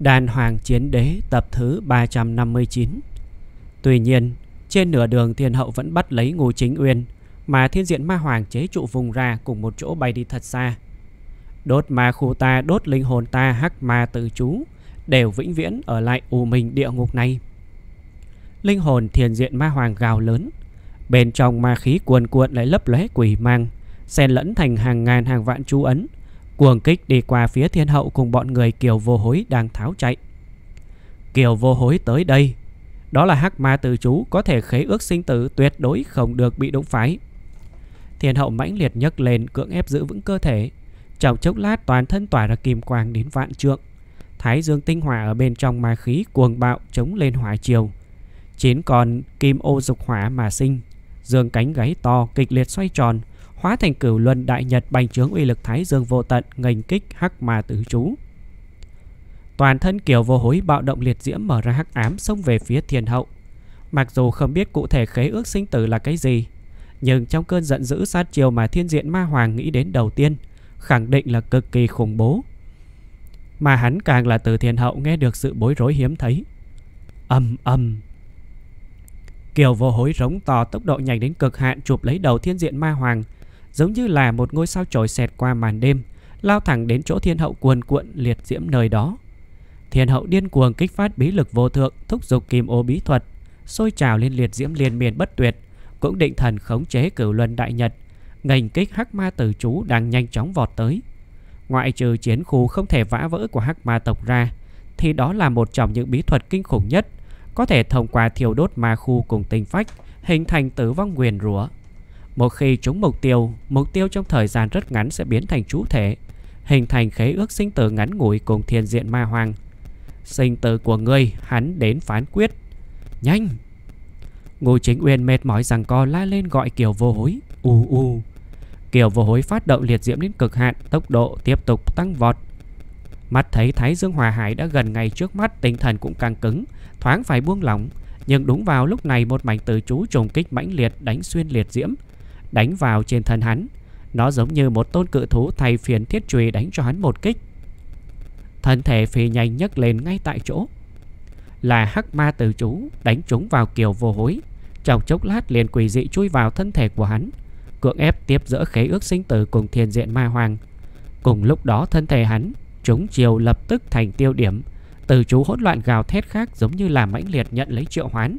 Đàn Hoàng Chiến Đế tập thứ 359 Tuy nhiên, trên nửa đường thiên hậu vẫn bắt lấy ngô chính uyên Mà thiên diện ma hoàng chế trụ vùng ra cùng một chỗ bay đi thật xa Đốt ma khu ta đốt linh hồn ta hắc ma tự chú Đều vĩnh viễn ở lại u minh địa ngục này Linh hồn thiên diện ma hoàng gào lớn Bên trong ma khí cuồn cuộn lại lấp lóe quỷ mang Xen lẫn thành hàng ngàn hàng vạn chú ấn Cuồng kích đi qua phía thiên hậu cùng bọn người Kiều Vô Hối đang tháo chạy. Kiều Vô Hối tới đây. Đó là hắc ma từ chú có thể khế ước sinh tử tuyệt đối không được bị đụng phái. Thiên hậu mãnh liệt nhấc lên cưỡng ép giữ vững cơ thể. Trong chốc lát toàn thân tỏa ra kim quang đến vạn trượng. Thái dương tinh hỏa ở bên trong ma khí cuồng bạo chống lên hỏa chiều. Chín còn kim ô dục hỏa mà sinh. Dương cánh gáy to kịch liệt xoay tròn hóa thành cửu luân đại nhật bành trướng uy lực thái dương vô tận nghênh kích hắc ma tử chú toàn thân kiều vô hối bạo động liệt diễm mở ra hắc ám xông về phía thiên hậu mặc dù không biết cụ thể khế ước sinh tử là cái gì nhưng trong cơn giận dữ sát chiều mà thiên diện ma hoàng nghĩ đến đầu tiên khẳng định là cực kỳ khủng bố mà hắn càng là từ thiên hậu nghe được sự bối rối hiếm thấy âm âm Kiều vô hối rống to tốc độ nhanh đến cực hạn chụp lấy đầu thiên diện ma hoàng giống như là một ngôi sao trổi xẹt qua màn đêm, lao thẳng đến chỗ thiên hậu cuồn cuộn liệt diễm nơi đó. Thiên hậu điên cuồng kích phát bí lực vô thượng, thúc giục kim ô bí thuật, sôi trào lên liệt diễm liên miên bất tuyệt, cũng định thần khống chế cửu luân đại nhật, ngành kích hắc ma tử chú đang nhanh chóng vọt tới. Ngoại trừ chiến khu không thể vã vỡ của hắc ma tộc ra, thì đó là một trong những bí thuật kinh khủng nhất, có thể thông qua thiêu đốt ma khu cùng tinh phách, hình thành tử vong nguyền rủa một khi trúng mục tiêu, mục tiêu trong thời gian rất ngắn sẽ biến thành chú thể, hình thành khế ước sinh tử ngắn ngủi cùng thiên diện ma hoàng. Sinh tử của ngươi hắn đến phán quyết. Nhanh! Ngô Chính Uyên mệt mỏi rằng co la lên gọi Kiều Vô Hối. U u. Kiều Vô Hối phát động liệt diễm đến cực hạn, tốc độ tiếp tục tăng vọt. Mắt thấy Thái Dương Hòa Hải đã gần ngay trước mắt, tinh thần cũng càng cứng, thoáng phải buông lỏng. Nhưng đúng vào lúc này một mảnh từ chú trùng kích mãnh liệt đánh xuyên liệt diễm, đánh vào trên thân hắn. Nó giống như một tôn cự thú thay phiền thiết trùy đánh cho hắn một kích. Thân thể phi nhanh nhấc lên ngay tại chỗ. Là hắc ma tử chú đánh trúng vào kiều vô hối. Trong chốc lát liền quỷ dị chui vào thân thể của hắn. Cưỡng ép tiếp giữa khế ước sinh tử cùng thiên diện ma hoàng. Cùng lúc đó thân thể hắn trúng chiều lập tức thành tiêu điểm. tử chú hỗn loạn gào thét khác giống như là mãnh liệt nhận lấy triệu hoán.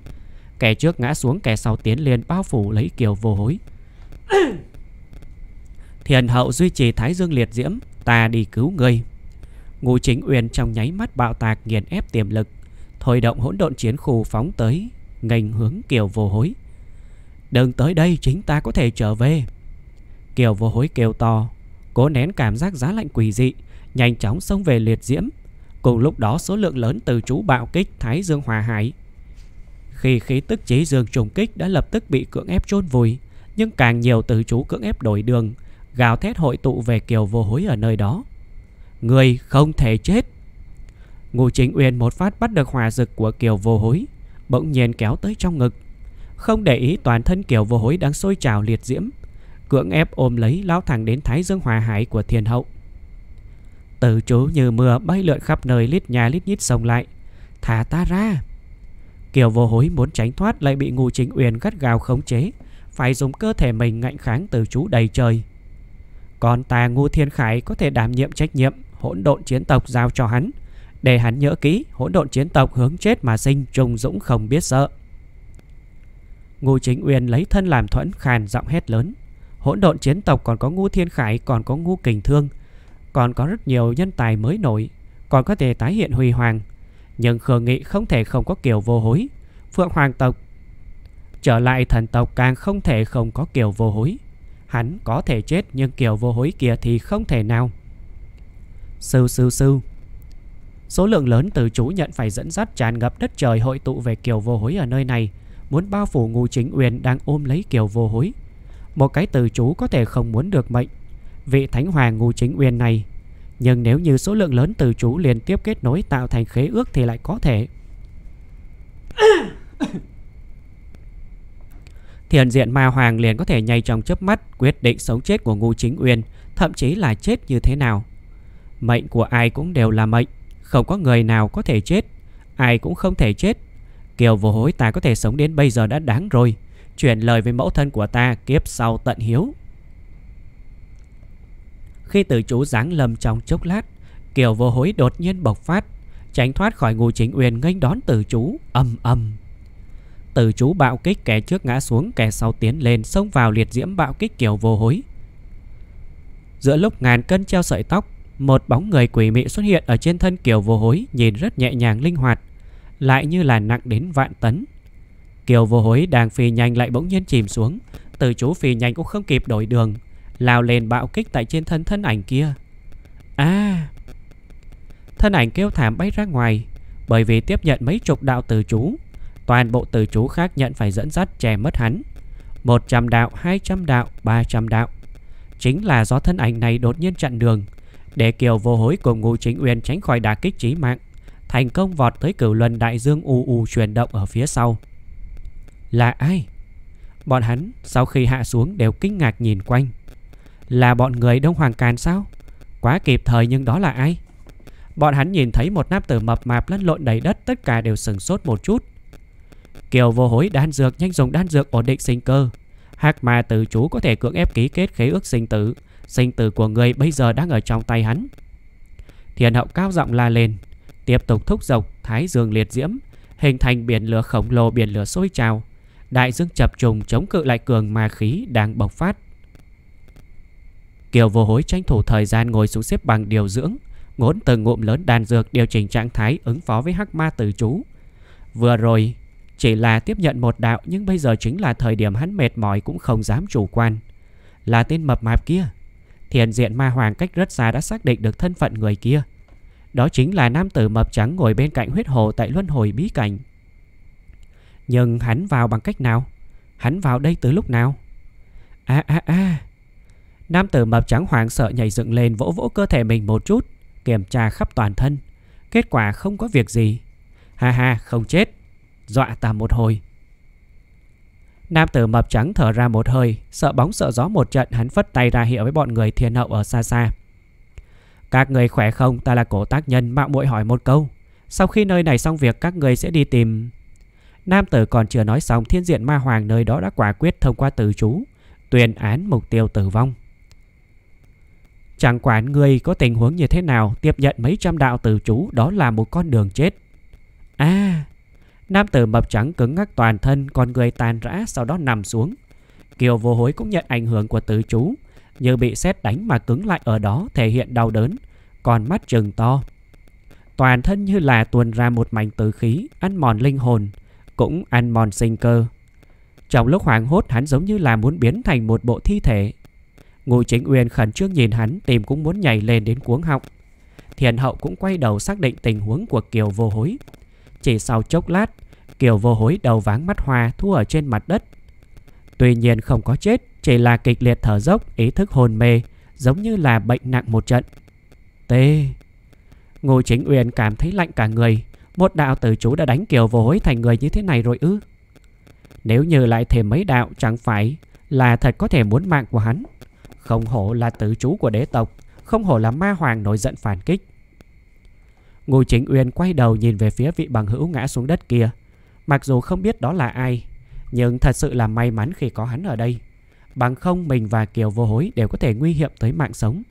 Kẻ trước ngã xuống kẻ sau tiến liền bao phủ lấy kiều vô hối. Thiền hậu duy trì thái dương liệt diễm Ta đi cứu ngươi Ngũ chính uyên trong nháy mắt bạo tạc nghiền ép tiềm lực Thôi động hỗn độn chiến khu phóng tới Ngành hướng kiều vô hối Đừng tới đây chính ta có thể trở về Kiều vô hối kêu to Cố nén cảm giác giá lạnh quỷ dị Nhanh chóng xông về liệt diễm Cùng lúc đó số lượng lớn từ chú bạo kích Thái Dương Hòa Hải Khi khí tức chế dương trùng kích đã lập tức bị cưỡng ép chôn vùi nhưng càng nhiều tự chủ cưỡng ép đổi đường, gào thét hội tụ về kiều vô hối ở nơi đó. Người không thể chết! Ngô Chính Uyên một phát bắt được hòa dực của kiều vô hối, bỗng nhiên kéo tới trong ngực. Không để ý toàn thân kiều vô hối đang sôi trào liệt diễm, cưỡng ép ôm lấy lao thẳng đến thái dương hòa hải của thiên hậu. tự chủ như mưa bay lượn khắp nơi lít nhà lít nhít sông lại. Thả ta ra! Kiều vô hối muốn tránh thoát lại bị Ngô Chính Uyên gắt gào khống chế, phải dùng cơ thể mình ngạnh kháng từ chú đầy trời. Còn tà Ngô thiên khải có thể đảm nhiệm trách nhiệm hỗn độn chiến tộc giao cho hắn, để hắn nhớ kỹ hỗn độn chiến tộc hướng chết mà sinh trùng dũng không biết sợ. Ngô Chính Uyên lấy thân làm thuẫn khàn giọng hét lớn. Hỗn độn chiến tộc còn có Ngô thiên khải, còn có Ngô kình thương, còn có rất nhiều nhân tài mới nổi, còn có thể tái hiện huy hoàng. Nhưng Khương Nghị không thể không có kiểu vô hối. Phượng Hoàng tộc Trở lại thần tộc càng không thể không có kiểu vô hối Hắn có thể chết nhưng kiểu vô hối kia thì không thể nào Sư sư sư Số lượng lớn từ chủ nhận phải dẫn dắt tràn ngập đất trời hội tụ về kiều vô hối ở nơi này Muốn bao phủ ngu chính uyên đang ôm lấy kiều vô hối Một cái từ chú có thể không muốn được mệnh Vị thánh hoàng ngu chính uyên này Nhưng nếu như số lượng lớn từ chú liên tiếp kết nối tạo thành khế ước thì lại có thể Thiền diện ma hoàng liền có thể nhây trong chớp mắt quyết định sống chết của ngu chính uyên, thậm chí là chết như thế nào. Mệnh của ai cũng đều là mệnh, không có người nào có thể chết, ai cũng không thể chết. Kiều vô hối ta có thể sống đến bây giờ đã đáng rồi, chuyển lời với mẫu thân của ta kiếp sau tận hiếu. Khi tử chú giáng lầm trong chốc lát, Kiều vô hối đột nhiên bộc phát, tránh thoát khỏi ngu chính uyên nghênh đón tử chú, âm âm. Từ chú bạo kích kẻ trước ngã xuống Kẻ sau tiến lên xông vào liệt diễm bạo kích kiểu vô hối Giữa lúc ngàn cân treo sợi tóc Một bóng người quỷ mị xuất hiện Ở trên thân kiều vô hối Nhìn rất nhẹ nhàng linh hoạt Lại như là nặng đến vạn tấn Kiều vô hối đang phi nhanh lại bỗng nhiên chìm xuống Từ chú phi nhanh cũng không kịp đổi đường Lao lên bạo kích tại trên thân thân ảnh kia À Thân ảnh kêu thảm bay ra ngoài Bởi vì tiếp nhận mấy chục đạo từ chú Toàn bộ từ chú khác nhận phải dẫn dắt che mất hắn 100 đạo, 200 đạo, 300 đạo Chính là do thân ảnh này đột nhiên chặn đường Để Kiều vô hối cùng Ngô Chính Uyên tránh khỏi đả kích chí mạng Thành công vọt tới cửu luân đại dương u u chuyển động ở phía sau Là ai? Bọn hắn sau khi hạ xuống đều kinh ngạc nhìn quanh Là bọn người Đông Hoàng Càn sao? Quá kịp thời nhưng đó là ai? Bọn hắn nhìn thấy một nam tử mập mạp lăn lộn đầy đất tất cả đều sừng sốt một chút Kiều vô hối đan dược nhanh dùng đan dược ổn định sinh cơ. Hắc ma tử chú có thể cưỡng ép ký kết khế ước sinh tử. Sinh tử của người bây giờ đang ở trong tay hắn. Thiên hậu cao giọng la lên. Tiếp tục thúc dọc thái dương liệt diễm. Hình thành biển lửa khổng lồ biển lửa sôi trào. Đại dương chập trùng chống cự lại cường ma khí đang bộc phát. Kiều vô hối tranh thủ thời gian ngồi xuống xếp bằng điều dưỡng, ngốn từng ngụm lớn đàn dược điều chỉnh trạng thái ứng phó với hắc ma tử chú. Vừa rồi, chỉ là tiếp nhận một đạo nhưng bây giờ chính là thời điểm hắn mệt mỏi cũng không dám chủ quan. Là tên mập mạp kia. Thiền diện ma hoàng cách rất xa đã xác định được thân phận người kia. Đó chính là nam tử mập trắng ngồi bên cạnh huyết hồ tại luân hồi bí cảnh. Nhưng hắn vào bằng cách nào? Hắn vào đây từ lúc nào? a a a Nam tử mập trắng hoàng sợ nhảy dựng lên vỗ vỗ cơ thể mình một chút, kiểm tra khắp toàn thân. Kết quả không có việc gì. Ha ha, không chết. Dọa ta một hồi Nam tử mập trắng thở ra một hơi Sợ bóng sợ gió một trận Hắn phất tay ra hiệu với bọn người thiên hậu ở xa xa Các người khỏe không Ta là cổ tác nhân mạo muội hỏi một câu Sau khi nơi này xong việc Các người sẽ đi tìm Nam tử còn chưa nói xong Thiên diện ma hoàng nơi đó đã quả quyết thông qua tử chú Tuyên án mục tiêu tử vong Chẳng quản người có tình huống như thế nào Tiếp nhận mấy trăm đạo tử chú Đó là một con đường chết À Nam tử mập trắng cứng ngắc toàn thân, con người tàn rã sau đó nằm xuống. Kiều vô hối cũng nhận ảnh hưởng của tứ chú, như bị sét đánh mà cứng lại ở đó thể hiện đau đớn, còn mắt trừng to. Toàn thân như là tuôn ra một mảnh tử khí, ăn mòn linh hồn, cũng ăn mòn sinh cơ. Trong lúc hoảng hốt hắn giống như là muốn biến thành một bộ thi thể. Ngụ chính uyên khẩn trương nhìn hắn tìm cũng muốn nhảy lên đến cuống họng. Thiền hậu cũng quay đầu xác định tình huống của Kiều vô hối, chỉ sau chốc lát, Kiều vô hối đầu váng mắt hoa thu ở trên mặt đất. Tuy nhiên không có chết, chỉ là kịch liệt thở dốc, ý thức hồn mê, giống như là bệnh nặng một trận. Tê! Ngô Chính Uyên cảm thấy lạnh cả người, một đạo tử chú đã đánh Kiều vô hối thành người như thế này rồi ư. Nếu như lại thêm mấy đạo chẳng phải là thật có thể muốn mạng của hắn. Không hổ là tử chú của đế tộc, không hổ là ma hoàng nổi giận phản kích. Ngô Chính Uyên quay đầu nhìn về phía vị bằng hữu ngã xuống đất kia. Mặc dù không biết đó là ai, nhưng thật sự là may mắn khi có hắn ở đây. Bằng không mình và Kiều Vô Hối đều có thể nguy hiểm tới mạng sống.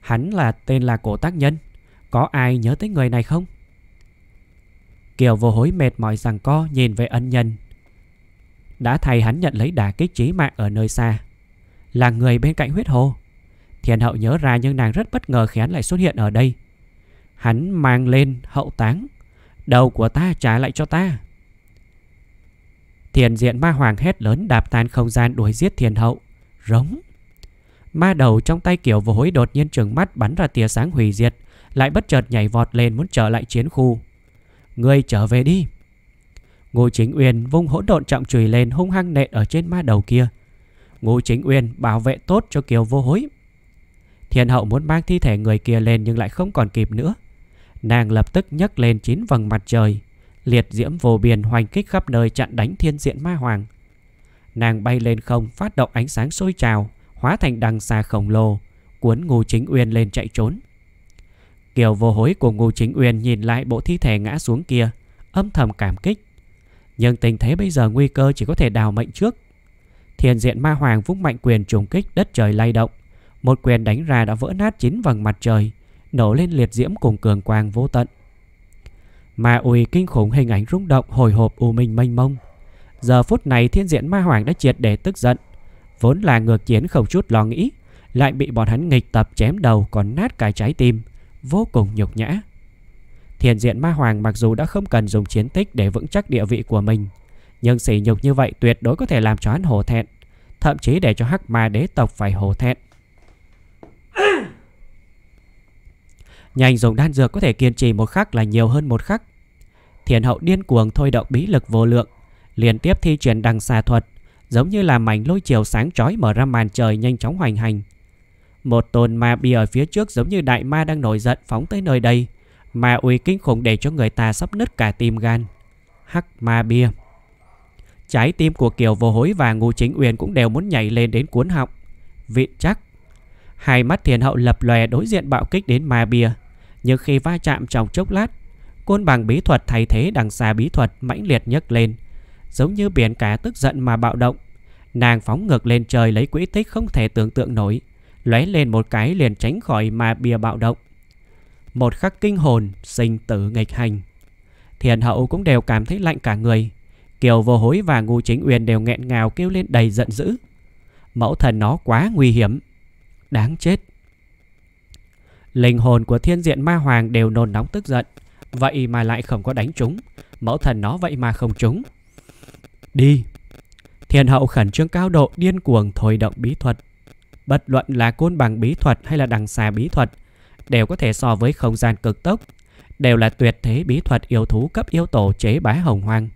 Hắn là tên là Cổ Tác Nhân. Có ai nhớ tới người này không? Kiều Vô Hối mệt mỏi rằng co nhìn về ân nhân. Đã thầy hắn nhận lấy đả kích trí mạng ở nơi xa. Là người bên cạnh huyết hồ. Thiền hậu nhớ ra nhưng nàng rất bất ngờ khi hắn lại xuất hiện ở đây. Hắn mang lên hậu táng Đầu của ta trả lại cho ta Thiền diện ma hoàng hét lớn đạp tan không gian đuổi giết thiền hậu Rống Ma đầu trong tay kiểu vô hối đột nhiên trừng mắt bắn ra tia sáng hủy diệt Lại bất chợt nhảy vọt lên muốn trở lại chiến khu Ngươi trở về đi Ngô Chính Uyên vung hỗn độn trọng chùy lên hung hăng nện ở trên ma đầu kia Ngô Chính Uyên bảo vệ tốt cho Kiều vô hối Thiên hậu muốn mang thi thể người kia lên nhưng lại không còn kịp nữa Nàng lập tức nhấc lên chín vầng mặt trời Liệt diễm vô biên hoành kích khắp nơi chặn đánh thiên diện ma hoàng Nàng bay lên không phát động ánh sáng sôi trào Hóa thành đằng xa khổng lồ Cuốn ngô chính uyên lên chạy trốn Kiều vô hối của ngô chính uyên nhìn lại bộ thi thể ngã xuống kia Âm thầm cảm kích Nhưng tình thế bây giờ nguy cơ chỉ có thể đào mệnh trước Thiên diện ma hoàng vung mạnh quyền trùng kích đất trời lay động Một quyền đánh ra đã vỡ nát chín vầng mặt trời nổ lên liệt diễm cùng cường quang vô tận. Ma uy kinh khủng hình ảnh rung động hồi hộp u minh mênh mông. Giờ phút này thiên diện ma hoàng đã triệt để tức giận. Vốn là ngược chiến không chút lo nghĩ, lại bị bọn hắn nghịch tập chém đầu còn nát cái trái tim, vô cùng nhục nhã. thiên diện ma hoàng mặc dù đã không cần dùng chiến tích để vững chắc địa vị của mình, nhưng sỉ nhục như vậy tuyệt đối có thể làm cho hắn hổ thẹn, thậm chí để cho hắc ma đế tộc phải hổ thẹn. Nhanh dùng đan dược có thể kiên trì một khắc là nhiều hơn một khắc Thiền hậu điên cuồng thôi động bí lực vô lượng Liên tiếp thi triển đằng xà thuật Giống như là mảnh lôi chiều sáng chói mở ra màn trời nhanh chóng hoành hành Một tôn ma bia ở phía trước giống như đại ma đang nổi giận phóng tới nơi đây Ma uy kinh khủng để cho người ta sắp nứt cả tim gan Hắc ma bia Trái tim của Kiều Vô Hối và Ngô Chính Uyên cũng đều muốn nhảy lên đến cuốn họng. Vịn chắc. Hai mắt thiền hậu lập lòe đối diện bạo kích đến ma bia. Nhưng khi va chạm trong chốc lát Côn bằng bí thuật thay thế đằng xa bí thuật mãnh liệt nhấc lên Giống như biển cá tức giận mà bạo động Nàng phóng ngược lên trời lấy quỹ tích không thể tưởng tượng nổi lóe lên một cái liền tránh khỏi mà bìa bạo động Một khắc kinh hồn sinh tử nghịch hành Thiền hậu cũng đều cảm thấy lạnh cả người Kiều vô hối và ngu chính uyên đều nghẹn ngào kêu lên đầy giận dữ Mẫu thần nó quá nguy hiểm Đáng chết Linh hồn của thiên diện ma hoàng đều nôn nóng tức giận Vậy mà lại không có đánh trúng Mẫu thần nó vậy mà không trúng Đi Thiên hậu khẩn trương cao độ điên cuồng thôi động bí thuật Bất luận là côn bằng bí thuật hay là đằng xà bí thuật Đều có thể so với không gian cực tốc Đều là tuyệt thế bí thuật yêu thú cấp yêu tổ chế bá hồng hoang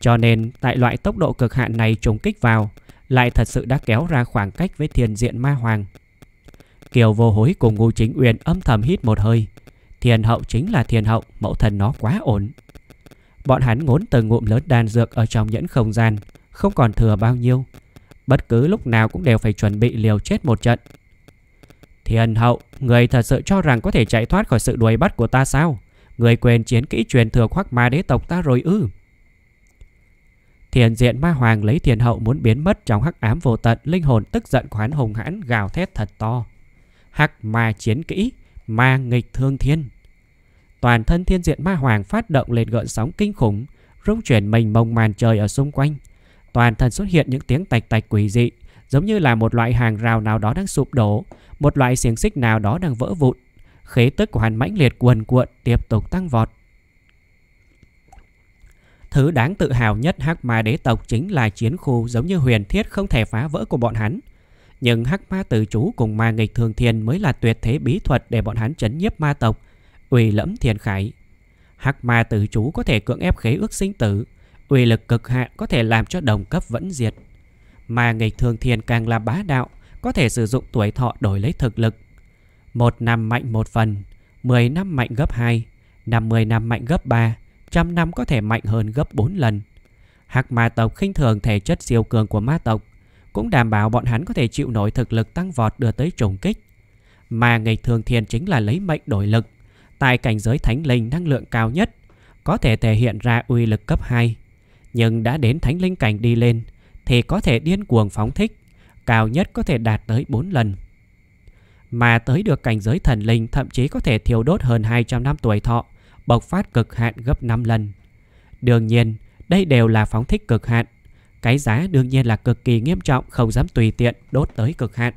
Cho nên tại loại tốc độ cực hạn này trùng kích vào Lại thật sự đã kéo ra khoảng cách với thiên diện ma hoàng Kiều vô hối cùng ngu chính uyên âm thầm hít một hơi thiên hậu chính là thiên hậu Mẫu thần nó quá ổn Bọn hắn ngốn từng ngụm lớn đan dược Ở trong nhẫn không gian Không còn thừa bao nhiêu Bất cứ lúc nào cũng đều phải chuẩn bị liều chết một trận thiên hậu Người thật sự cho rằng có thể chạy thoát khỏi sự đuổi bắt của ta sao Người quên chiến kỹ truyền thừa khoác ma đế tộc ta rồi ư Thiền diện ma hoàng lấy thiền hậu muốn biến mất trong hắc ám vô tận Linh hồn tức giận của hắn hùng hãn gào thét thật to hắc ma chiến kỹ, ma nghịch thương thiên. Toàn thân thiên diện ma hoàng phát động lên gợn sóng kinh khủng, rung chuyển mình mông màn trời ở xung quanh. Toàn thân xuất hiện những tiếng tạch tạch quỷ dị, giống như là một loại hàng rào nào đó đang sụp đổ, một loại xiềng xích nào đó đang vỡ vụn. Khế tức của hắn mãnh liệt cuồn cuộn tiếp tục tăng vọt. Thứ đáng tự hào nhất hắc ma đế tộc chính là chiến khu giống như huyền thiết không thể phá vỡ của bọn hắn. Nhưng hắc ma tự chủ cùng ma nghịch thường thiên mới là tuyệt thế bí thuật để bọn hắn chấn nhiếp ma tộc, uy lẫm thiên khải. Hắc ma tự chủ có thể cưỡng ép khế ước sinh tử, uy lực cực hạn có thể làm cho đồng cấp vẫn diệt. Ma nghịch thường thiên càng là bá đạo, có thể sử dụng tuổi thọ đổi lấy thực lực. Một năm mạnh một phần, 10 năm mạnh gấp 2, 50 năm mạnh gấp 3, trăm năm có thể mạnh hơn gấp 4 lần. Hắc ma tộc khinh thường thể chất siêu cường của ma tộc, cũng đảm bảo bọn hắn có thể chịu nổi thực lực tăng vọt đưa tới trùng kích. Mà ngày thường thiên chính là lấy mệnh đổi lực, tại cảnh giới thánh linh năng lượng cao nhất, có thể thể hiện ra uy lực cấp 2. Nhưng đã đến thánh linh cảnh đi lên, thì có thể điên cuồng phóng thích, cao nhất có thể đạt tới 4 lần. Mà tới được cảnh giới thần linh thậm chí có thể thiêu đốt hơn 200 năm tuổi thọ, bộc phát cực hạn gấp 5 lần. Đương nhiên, đây đều là phóng thích cực hạn, cái giá đương nhiên là cực kỳ nghiêm trọng Không dám tùy tiện đốt tới cực hạn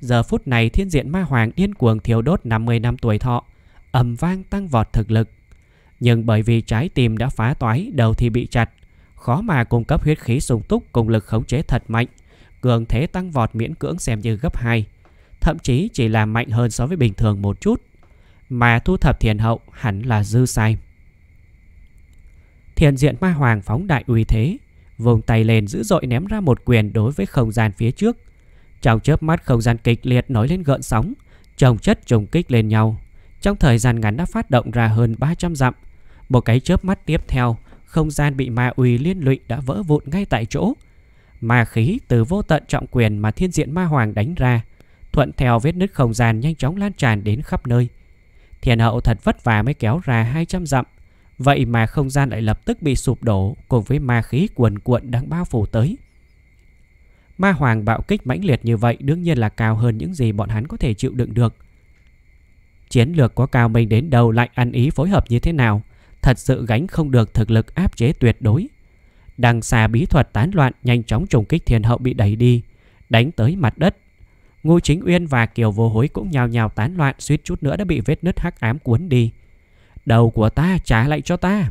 Giờ phút này thiên diện ma hoàng điên cuồng thiêu đốt 50 năm tuổi thọ ầm vang tăng vọt thực lực Nhưng bởi vì trái tim đã phá toái Đầu thì bị chặt Khó mà cung cấp huyết khí sung túc Cùng lực khống chế thật mạnh Cường thế tăng vọt miễn cưỡng xem như gấp 2 Thậm chí chỉ là mạnh hơn so với bình thường một chút Mà thu thập thiền hậu hẳn là dư sai Thiền diện ma hoàng phóng đại uy thế vùng tay lên dữ dội ném ra một quyền đối với không gian phía trước. Trong chớp mắt không gian kịch liệt nổi lên gợn sóng, chồng chất trùng kích lên nhau. Trong thời gian ngắn đã phát động ra hơn 300 dặm. Một cái chớp mắt tiếp theo, không gian bị ma uy liên lụy đã vỡ vụn ngay tại chỗ. Ma khí từ vô tận trọng quyền mà thiên diện ma hoàng đánh ra, thuận theo vết nứt không gian nhanh chóng lan tràn đến khắp nơi. Thiền hậu thật vất vả mới kéo ra 200 dặm, Vậy mà không gian lại lập tức bị sụp đổ cùng với ma khí cuồn cuộn đang bao phủ tới. Ma hoàng bạo kích mãnh liệt như vậy đương nhiên là cao hơn những gì bọn hắn có thể chịu đựng được. Chiến lược có cao mình đến đầu lại ăn ý phối hợp như thế nào, thật sự gánh không được thực lực áp chế tuyệt đối. Đằng xa bí thuật tán loạn nhanh chóng trùng kích thiên hậu bị đẩy đi, đánh tới mặt đất. Ngô Chính Uyên và Kiều Vô Hối cũng nhào nhào tán loạn suýt chút nữa đã bị vết nứt hắc ám cuốn đi. Đầu của ta trả lại cho ta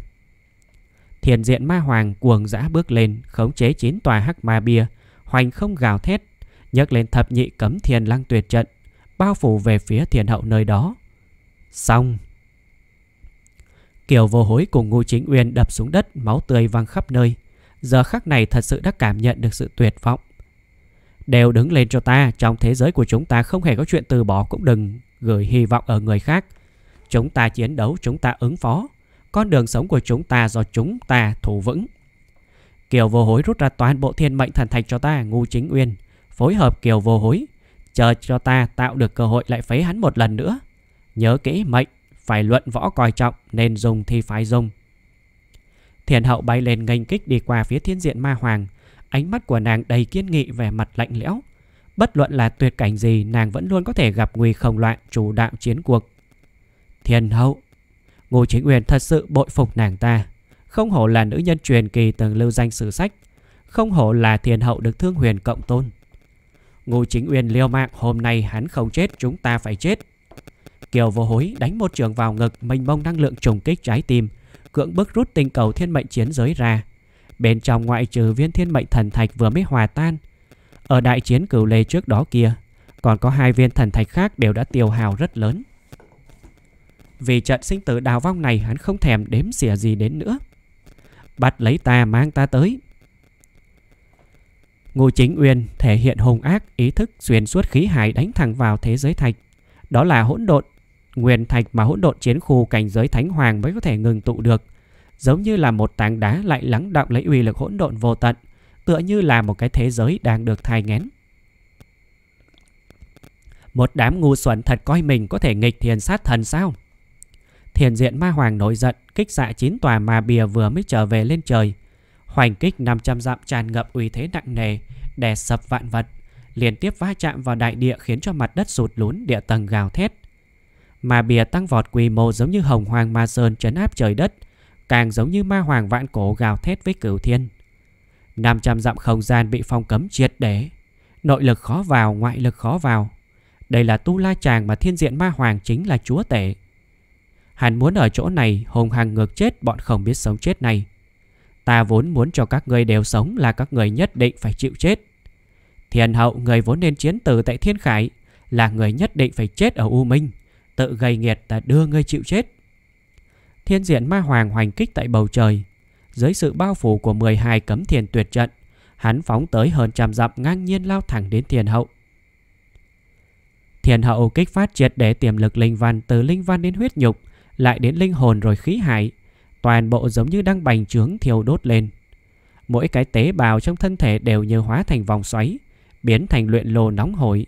Thiền diện ma hoàng cuồng dã bước lên Khống chế chín tòa hắc ma bia Hoành không gào thét nhấc lên thập nhị cấm thiền lăng tuyệt trận Bao phủ về phía thiền hậu nơi đó Xong Kiều vô hối cùng ngu chính uyên đập xuống đất Máu tươi văng khắp nơi Giờ khắc này thật sự đã cảm nhận được sự tuyệt vọng Đều đứng lên cho ta Trong thế giới của chúng ta không hề có chuyện từ bỏ Cũng đừng gửi hy vọng ở người khác Chúng ta chiến đấu, chúng ta ứng phó. Con đường sống của chúng ta do chúng ta thủ vững. Kiều vô hối rút ra toàn bộ thiên mệnh thần thạch cho ta, ngu chính uyên. Phối hợp Kiều vô hối, chờ cho ta tạo được cơ hội lại phế hắn một lần nữa. Nhớ kỹ mệnh, phải luận võ coi trọng, nên dùng thì phải dùng. Thiền hậu bay lên nghênh kích đi qua phía thiên diện ma hoàng. Ánh mắt của nàng đầy kiên nghị vẻ mặt lạnh lẽo. Bất luận là tuyệt cảnh gì, nàng vẫn luôn có thể gặp nguy không loạn, chủ đạo chiến cuộc. Thiên hậu Ngô Chính Uyển thật sự bội phục nàng ta Không hổ là nữ nhân truyền kỳ từng lưu danh sử sách Không hổ là thiên hậu được thương huyền cộng tôn Ngô Chính Uyên liêu mạng hôm nay hắn không chết chúng ta phải chết. Kiều vô hối đánh một trường vào ngực mênh mông năng lượng trùng kích trái tim, cưỡng bức rút tinh cầu thiên mệnh chiến giới ra. Bên trong ngoại trừ viên thiên mệnh thần thạch vừa mới hòa tan. Ở đại chiến cửu lê trước đó kia, còn có hai viên thần thạch khác đều đã tiêu hào rất lớn. Vì trận sinh tử đào vong này hắn không thèm đếm xỉa gì đến nữa Bắt lấy ta mang ta tới Ngô Chính Uyên thể hiện hùng ác ý thức xuyên suốt khí hải đánh thẳng vào thế giới thạch. Đó là hỗn độn, nguyên thạch mà hỗn độn chiến khu cảnh giới thánh hoàng mới có thể ngừng tụ được, giống như là một tảng đá lại lắng đọng lấy uy lực hỗn độn vô tận, tựa như là một cái thế giới đang được thai ngén Một đám ngu xuẩn thật coi mình có thể nghịch thiền sát thần sao? Thiền diện ma hoàng nổi giận Kích xạ chín tòa mà bìa vừa mới trở về lên trời Hoành kích 500 dặm tràn ngập uy thế nặng nề Đè sập vạn vật Liên tiếp va chạm vào đại địa Khiến cho mặt đất sụt lún địa tầng gào thét Mà bìa tăng vọt quy mô Giống như hồng hoàng ma sơn trấn áp trời đất Càng giống như ma hoàng vạn cổ gào thét với cửu thiên 500 dặm không gian bị phong cấm triệt để Nội lực khó vào, ngoại lực khó vào Đây là tu la chàng mà thiên diện ma hoàng chính là chúa tể Hắn muốn ở chỗ này hùng hăng ngược chết bọn không biết sống chết này. Ta vốn muốn cho các ngươi đều sống là các người nhất định phải chịu chết. Thiên hậu người vốn nên chiến tử tại Thiên Khải là người nhất định phải chết ở U Minh. Tự gây nghiệt ta đưa ngươi chịu chết. Thiên diện ma hoàng hoành kích tại bầu trời. Dưới sự bao phủ của 12 cấm thiền tuyệt trận, hắn phóng tới hơn trăm dặm ngang nhiên lao thẳng đến thiên hậu. Thiên hậu kích phát triệt để tiềm lực linh văn từ linh văn đến huyết nhục, lại đến linh hồn rồi khí hải, toàn bộ giống như đang bành trướng thiêu đốt lên. Mỗi cái tế bào trong thân thể đều như hóa thành vòng xoáy, biến thành luyện lồ nóng hổi.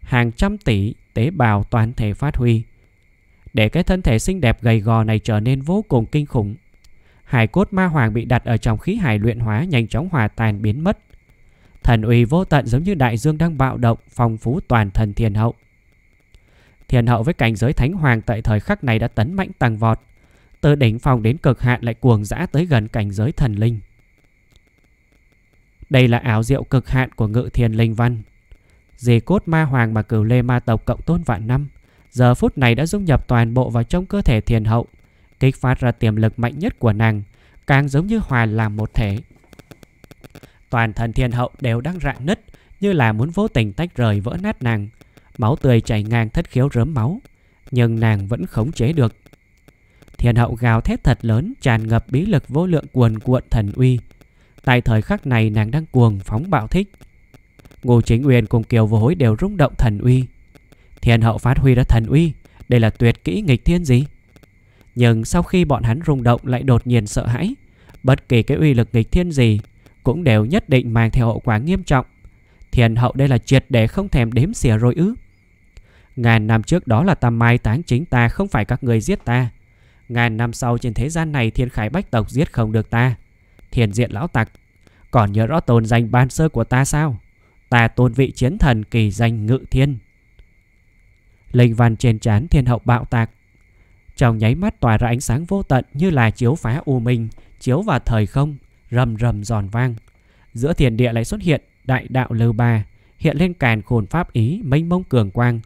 Hàng trăm tỷ tế bào toàn thể phát huy, để cái thân thể xinh đẹp gầy gò này trở nên vô cùng kinh khủng. Hải cốt ma hoàng bị đặt ở trong khí hải luyện hóa nhanh chóng hòa tan biến mất. Thần uy vô tận giống như đại dương đang bạo động, phong phú toàn thần thiên hậu. Thiền hậu với cảnh giới thánh hoàng tại thời khắc này đã tấn mạnh tăng vọt. Từ đỉnh phòng đến cực hạn lại cuồng dã tới gần cảnh giới thần linh. Đây là ảo diệu cực hạn của ngự thiền linh văn. Dì cốt ma hoàng mà cửu lê ma tộc cộng tôn vạn năm, giờ phút này đã dung nhập toàn bộ vào trong cơ thể thiền hậu, kích phát ra tiềm lực mạnh nhất của nàng, càng giống như hòa làm một thể. Toàn thân thiên hậu đều đang rạn nứt, như là muốn vô tình tách rời vỡ nát nàng, Máu tươi chảy ngang thất khiếu rớm máu Nhưng nàng vẫn khống chế được Thiên hậu gào thét thật lớn Tràn ngập bí lực vô lượng cuồn cuộn thần uy Tại thời khắc này nàng đang cuồng phóng bạo thích Ngô Chính Uyên cùng Kiều Vô Hối đều rung động thần uy Thiên hậu phát huy ra thần uy Đây là tuyệt kỹ nghịch thiên gì Nhưng sau khi bọn hắn rung động lại đột nhiên sợ hãi Bất kỳ cái uy lực nghịch thiên gì Cũng đều nhất định mang theo hậu quả nghiêm trọng Thiên hậu đây là triệt để không thèm đếm xỉa rồi ư Ngàn năm trước đó là ta mai táng chính ta Không phải các người giết ta Ngàn năm sau trên thế gian này Thiên khải bách tộc giết không được ta Thiền diện lão tặc Còn nhớ rõ tồn danh ban sơ của ta sao Ta tôn vị chiến thần kỳ danh ngự thiên Linh văn trên trán thiên hậu bạo tạc Trong nháy mắt tỏa ra ánh sáng vô tận Như là chiếu phá u minh Chiếu vào thời không Rầm rầm giòn vang Giữa thiền địa lại xuất hiện Đại đạo lưu ba Hiện lên càn khôn pháp ý Mênh mông cường quang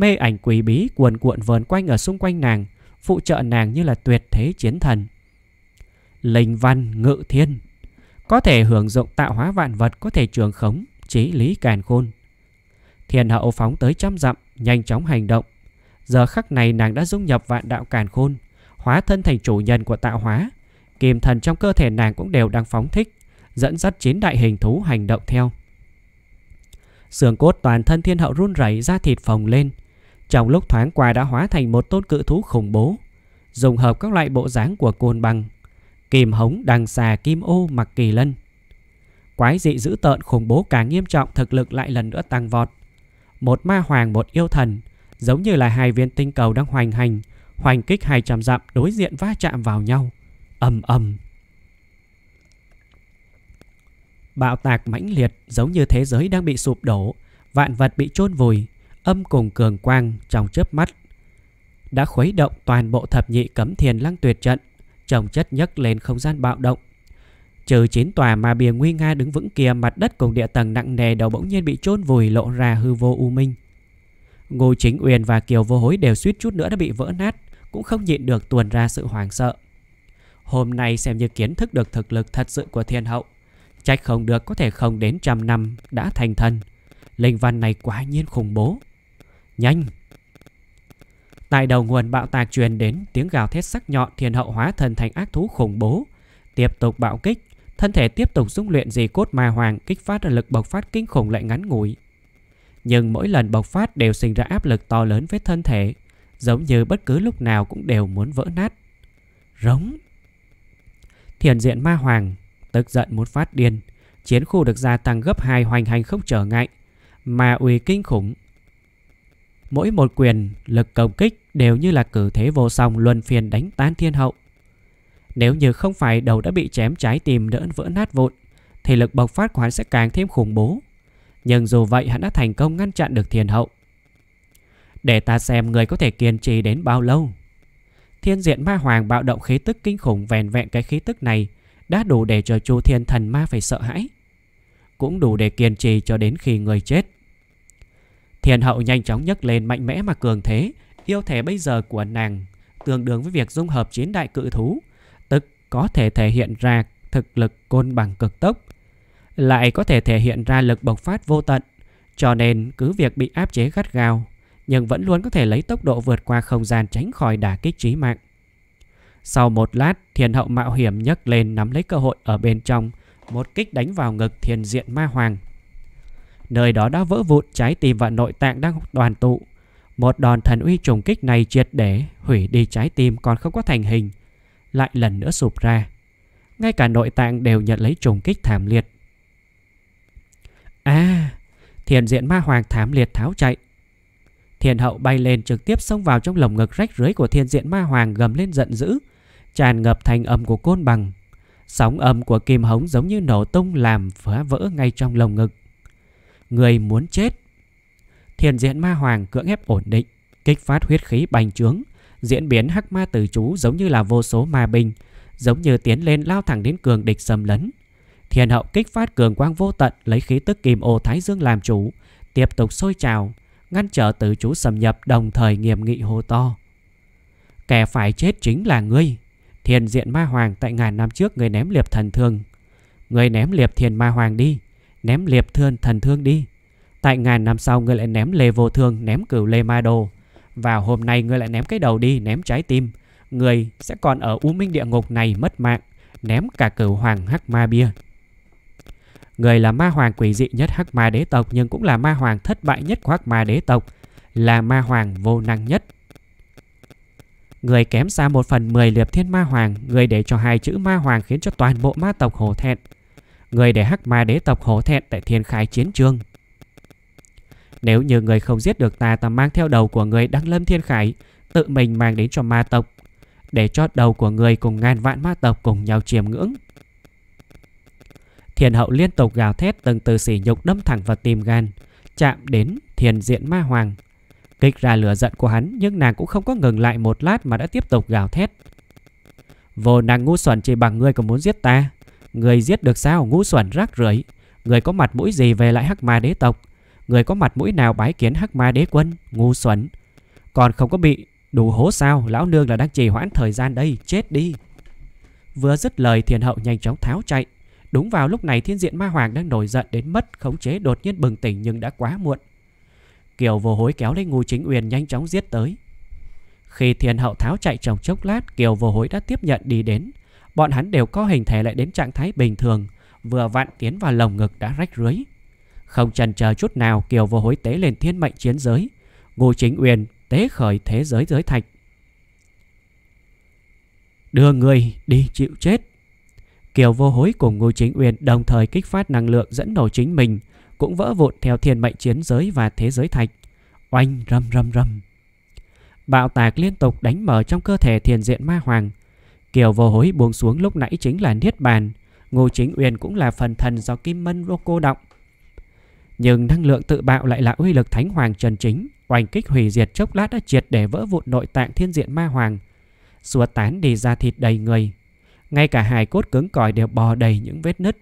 Mê ảnh quỷ bí cuồn cuộn vờn quanh ở xung quanh nàng, phụ trợ nàng như là tuyệt thế chiến thần. Linh văn ngự thiên Có thể hưởng dụng tạo hóa vạn vật có thể trường khống, trí lý càn khôn. Thiền hậu phóng tới trăm dặm, nhanh chóng hành động. Giờ khắc này nàng đã dung nhập vạn đạo càn khôn, hóa thân thành chủ nhân của tạo hóa. kiềm thần trong cơ thể nàng cũng đều đang phóng thích, dẫn dắt chiến đại hình thú hành động theo. Sườn cốt toàn thân thiên hậu run rẩy ra thịt phồng lên, trong lúc thoáng qua đã hóa thành một tôn cự thú khủng bố Dùng hợp các loại bộ dáng của côn bằng Kim hống đằng xà kim ô mặc kỳ lân Quái dị dữ tợn khủng bố càng nghiêm trọng Thực lực lại lần nữa tăng vọt Một ma hoàng một yêu thần Giống như là hai viên tinh cầu đang hoành hành Hoành kích hai trăm dặm đối diện va chạm vào nhau ầm ầm Bạo tạc mãnh liệt giống như thế giới đang bị sụp đổ Vạn vật bị chôn vùi âm cùng cường quang trong chớp mắt đã khuấy động toàn bộ thập nhị cấm thiền lăng tuyệt trận, trồng chất nhấc lên không gian bạo động. Trừ chín tòa mà bìa nguy nga đứng vững kia, mặt đất cùng địa tầng nặng nề đầu bỗng nhiên bị chôn vùi lộ ra hư vô u minh. Ngô Chính Uyên và Kiều Vô Hối đều suýt chút nữa đã bị vỡ nát, cũng không nhịn được tuồn ra sự hoảng sợ. Hôm nay xem như kiến thức được thực lực thật sự của thiên hậu, trách không được có thể không đến trăm năm đã thành thân. Linh văn này quá nhiên khủng bố. Nhanh! Tại đầu nguồn bạo tạc truyền đến tiếng gào thét sắc nhọn thiên hậu hóa thân thành ác thú khủng bố. Tiếp tục bạo kích, thân thể tiếp tục dung luyện dì cốt ma hoàng kích phát ra lực bộc phát kinh khủng lại ngắn ngủi. Nhưng mỗi lần bộc phát đều sinh ra áp lực to lớn với thân thể, giống như bất cứ lúc nào cũng đều muốn vỡ nát. Rống! Thiền diện ma hoàng, tức giận muốn phát điên, chiến khu được gia tăng gấp 2 hoành hành không trở ngại, ma uy kinh khủng Mỗi một quyền lực công kích đều như là cử thế vô song luân phiền đánh tan thiên hậu. Nếu như không phải đầu đã bị chém trái tim đỡ vỡ nát vụn, thì lực bộc phát của hắn sẽ càng thêm khủng bố. Nhưng dù vậy hắn đã thành công ngăn chặn được thiên hậu. Để ta xem người có thể kiên trì đến bao lâu. Thiên diện ma hoàng bạo động khí tức kinh khủng vèn vẹn cái khí tức này đã đủ để cho chu thiên thần ma phải sợ hãi. Cũng đủ để kiên trì cho đến khi người chết. Thiên hậu nhanh chóng nhấc lên mạnh mẽ mà cường thế, yêu thể bây giờ của nàng tương đương với việc dung hợp chiến đại cự thú, tức có thể thể hiện ra thực lực côn bằng cực tốc, lại có thể thể hiện ra lực bộc phát vô tận, cho nên cứ việc bị áp chế gắt gao, nhưng vẫn luôn có thể lấy tốc độ vượt qua không gian tránh khỏi đả kích trí mạng. Sau một lát, thiên hậu mạo hiểm nhấc lên nắm lấy cơ hội ở bên trong, một kích đánh vào ngực thiên diện ma hoàng. Nơi đó đã vỡ vụn trái tim và nội tạng đang đoàn tụ Một đòn thần uy trùng kích này triệt để Hủy đi trái tim còn không có thành hình Lại lần nữa sụp ra Ngay cả nội tạng đều nhận lấy trùng kích thảm liệt À Thiền diện ma hoàng thảm liệt tháo chạy Thiền hậu bay lên trực tiếp xông vào trong lồng ngực rách rưới của thiên diện ma hoàng gầm lên giận dữ Tràn ngập thành âm của côn bằng Sóng âm của kim hống giống như nổ tung làm phá vỡ ngay trong lồng ngực Người muốn chết Thiền diện ma hoàng cưỡng ép ổn định Kích phát huyết khí bành trướng Diễn biến hắc ma tử chú giống như là vô số ma binh Giống như tiến lên lao thẳng đến cường địch xâm lấn Thiền hậu kích phát cường quang vô tận Lấy khí tức kìm ô thái dương làm chủ Tiếp tục sôi trào Ngăn trở tử chú xâm nhập đồng thời nghiêm nghị hô to Kẻ phải chết chính là ngươi Thiền diện ma hoàng tại ngàn năm trước Người ném liệp thần thương Người ném liệp thiền ma hoàng đi ném liệp thương thần thương đi. Tại ngàn năm sau ngươi lại ném lê vô thương, ném cửu lê ma đồ. Và hôm nay ngươi lại ném cái đầu đi, ném trái tim. Ngươi sẽ còn ở U Minh địa ngục này mất mạng, ném cả cửu hoàng hắc ma bia. Người là ma hoàng quỷ dị nhất hắc ma đế tộc nhưng cũng là ma hoàng thất bại nhất của hắc ma đế tộc, là ma hoàng vô năng nhất. Người kém xa một phần mười liệp thiên ma hoàng, người để cho hai chữ ma hoàng khiến cho toàn bộ ma tộc hổ thẹn. Người để hắc ma đế tộc hổ thẹn tại thiên khai chiến trường Nếu như người không giết được ta Ta mang theo đầu của người đăng lâm thiên khải Tự mình mang đến cho ma tộc Để cho đầu của người cùng ngàn vạn ma tộc Cùng nhau chiêm ngưỡng Thiên hậu liên tục gào thét Từng từ sỉ nhục đâm thẳng vào tim gan Chạm đến thiền diện ma hoàng Kích ra lửa giận của hắn Nhưng nàng cũng không có ngừng lại một lát Mà đã tiếp tục gào thét Vô nàng ngu xuẩn chỉ bằng ngươi còn muốn giết ta Người giết được sao ngũ xuẩn rác rưởi Người có mặt mũi gì về lại hắc ma đế tộc Người có mặt mũi nào bái kiến hắc ma đế quân Ngu xuẩn Còn không có bị đủ hố sao Lão nương là đang trì hoãn thời gian đây Chết đi Vừa dứt lời thiền hậu nhanh chóng tháo chạy Đúng vào lúc này thiên diện ma hoàng đang nổi giận đến mất Khống chế đột nhiên bừng tỉnh nhưng đã quá muộn Kiều vô hối kéo lấy ngu chính uyên nhanh chóng giết tới Khi thiền hậu tháo chạy trong chốc lát Kiều vô hối đã tiếp nhận đi đến bọn hắn đều có hình thể lại đến trạng thái bình thường, vừa vặn tiến vào lồng ngực đã rách rưới. Không chần chờ chút nào Kiều vô hối tế lên thiên mệnh chiến giới, Ngô Chính Uyên tế khởi thế giới giới thạch. Đưa người đi chịu chết. Kiều vô hối cùng Ngô Chính Uyên đồng thời kích phát năng lượng dẫn nổ chính mình, cũng vỡ vụn theo thiên mệnh chiến giới và thế giới thạch. Oanh rầm rầm rầm. Bạo tạc liên tục đánh mở trong cơ thể thiền diện ma hoàng, Kiều vô hối buông xuống lúc nãy chính là Niết Bàn Ngô Chính Uyên cũng là phần thần do Kim Mân vô cô động Nhưng năng lượng tự bạo lại là uy lực Thánh Hoàng Trần Chính Oanh kích hủy diệt chốc lát đã triệt để vỡ vụn nội tạng thiên diện ma hoàng Xua tán đi ra thịt đầy người Ngay cả hài cốt cứng cỏi đều bò đầy những vết nứt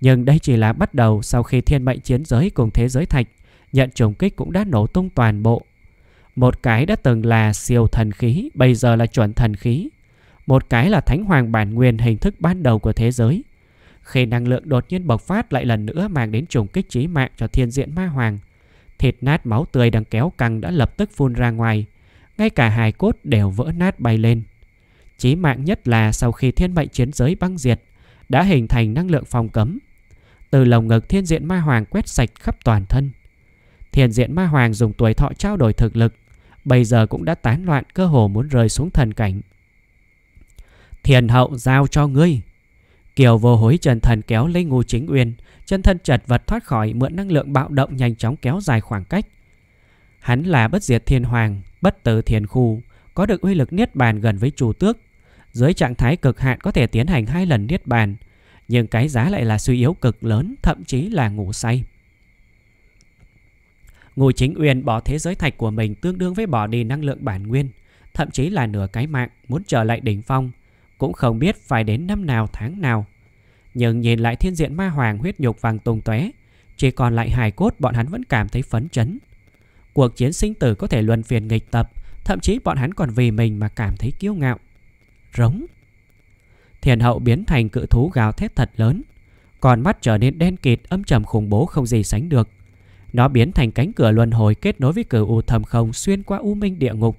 Nhưng đây chỉ là bắt đầu sau khi thiên mệnh chiến giới cùng thế giới thạch Nhận trùng kích cũng đã nổ tung toàn bộ một cái đã từng là siêu thần khí, bây giờ là chuẩn thần khí. Một cái là thánh hoàng bản nguyên hình thức ban đầu của thế giới. Khi năng lượng đột nhiên bộc phát lại lần nữa mang đến trùng kích trí mạng cho thiên diện ma hoàng. Thịt nát máu tươi đang kéo căng đã lập tức phun ra ngoài. Ngay cả hài cốt đều vỡ nát bay lên. Chí mạng nhất là sau khi thiên mệnh chiến giới băng diệt, đã hình thành năng lượng phòng cấm. Từ lồng ngực thiên diện ma hoàng quét sạch khắp toàn thân. Thiên diện ma hoàng dùng tuổi thọ trao đổi thực lực bây giờ cũng đã tán loạn cơ hồ muốn rơi xuống thần cảnh. Thiền hậu giao cho ngươi. Kiều vô hối chân thần kéo lấy ngu chính uyên, chân thân chật vật thoát khỏi mượn năng lượng bạo động nhanh chóng kéo dài khoảng cách. Hắn là bất diệt thiên hoàng, bất tử thiền khu, có được uy lực niết bàn gần với chủ tước. Dưới trạng thái cực hạn có thể tiến hành hai lần niết bàn, nhưng cái giá lại là suy yếu cực lớn, thậm chí là ngủ say. Ngô Chính Uyên bỏ thế giới thạch của mình tương đương với bỏ đi năng lượng bản nguyên, thậm chí là nửa cái mạng muốn trở lại đỉnh phong, cũng không biết phải đến năm nào tháng nào. Nhưng nhìn lại thiên diện ma hoàng huyết nhục vàng tung tóe, chỉ còn lại hài cốt bọn hắn vẫn cảm thấy phấn chấn. Cuộc chiến sinh tử có thể luân phiền nghịch tập, thậm chí bọn hắn còn vì mình mà cảm thấy kiêu ngạo. Rống. Thiền hậu biến thành cự thú gào thét thật lớn, còn mắt trở nên đen kịt âm trầm khủng bố không gì sánh được nó biến thành cánh cửa luân hồi kết nối với cửa u thầm không xuyên qua u minh địa ngục.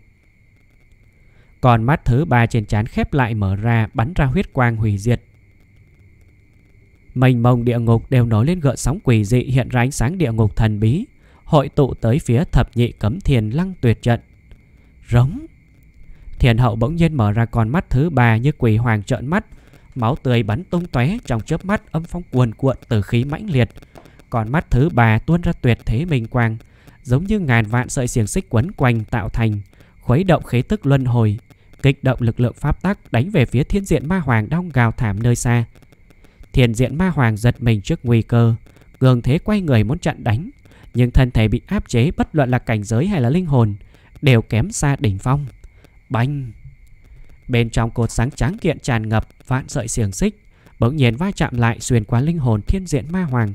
Còn mắt thứ ba trên trán khép lại mở ra bắn ra huyết quang hủy diệt. Mênh mông địa ngục đều nổi lên gợn sóng quỷ dị hiện ra ánh sáng địa ngục thần bí, hội tụ tới phía thập nhị cấm thiền lăng tuyệt trận. Rống! Thiền hậu bỗng nhiên mở ra con mắt thứ ba như quỷ hoàng trợn mắt, máu tươi bắn tung tóe trong chớp mắt âm phong cuồn cuộn từ khí mãnh liệt, còn mắt thứ ba tuôn ra tuyệt thế minh quang Giống như ngàn vạn sợi xiềng xích quấn quanh tạo thành Khuấy động khí tức luân hồi Kích động lực lượng pháp tắc đánh về phía thiên diện ma hoàng đong gào thảm nơi xa Thiên diện ma hoàng giật mình trước nguy cơ gương thế quay người muốn chặn đánh Nhưng thân thể bị áp chế bất luận là cảnh giới hay là linh hồn Đều kém xa đỉnh phong bành Bên trong cột sáng trắng kiện tràn ngập vạn sợi xiềng xích Bỗng nhiên va chạm lại xuyên qua linh hồn thiên diện ma hoàng